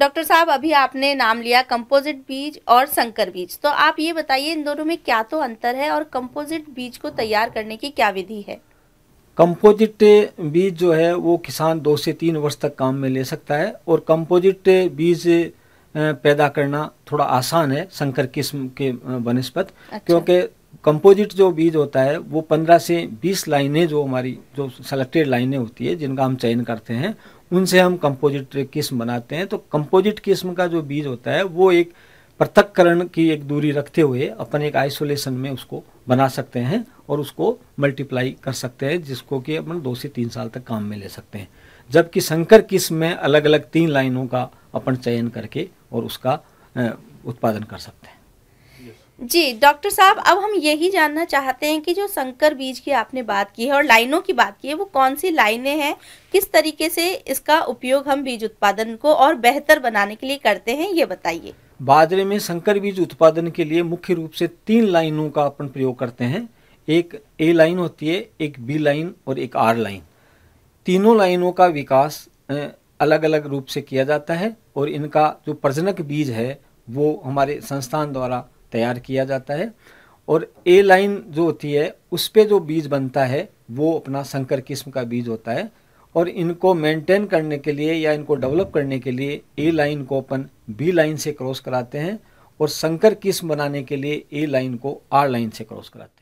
Doctor साहब अभी आपने नाम लिया कंपोजिट बीज और संकर बीज तो आप ये बताइए इन दोनों में क्या तो अंतर है और कंपोजिट बीज को तैयार करने की क्या विधि है कंपोजिट बीज जो है वो किसान दो से तीन वर्ष तक काम में ले सकता है और कंपोजिट बीज पैदा करना थोड़ा आसान है संकर किस्म के बनस्पत अच्छा। क्योंकि कंपोजिट जो बीज होता है वो पंद्रह से बीस लाइनें जो हमारी जो सेलेक्टेड लाइनें होती है जिनका हम चयन करते हैं उनसे हम कंपोजिट किस्म बनाते हैं तो कंपोजिट किस्म का जो बीज होता है वो एक पृथककरण की एक दूरी रखते हुए अपन एक आइसोलेशन में उसको बना सकते हैं और उसको मल्टीप्लाई कर सकते हैं जिसको कि अपन दो से तीन साल तक काम में ले सकते हैं जबकि संकर किस्म में अलग अलग तीन लाइनों का अपन चयन करके और उसका उत्पादन कर सकते हैं जी डॉक्टर साहब अब हम यही जानना चाहते हैं कि जो संकर बीज की आपने बात की है और लाइनों की बात की है वो कौन सी लाइनें हैं किस तरीके से इसका उपयोग हम बीज उत्पादन को और बेहतर बनाने के लिए करते हैं ये बताइए बाजरे में संकर बीज उत्पादन के लिए मुख्य रूप से तीन लाइनों का अपन प्रयोग करते हैं एक ए लाइन होती है एक बी लाइन और एक आर लाइन तीनों लाइनों का विकास अलग अलग रूप से किया जाता है और इनका जो प्रजनक बीज है वो हमारे संस्थान द्वारा तैयार किया जाता है और ए लाइन जो होती है उस पर जो बीज बनता है वो अपना संकर किस्म का बीज होता है और इनको मेंटेन करने के लिए या इनको डेवलप करने के लिए ए लाइन को अपन बी लाइन से क्रॉस कराते हैं और संकर किस्म बनाने के लिए ए लाइन को आर लाइन से क्रॉस कराते हैं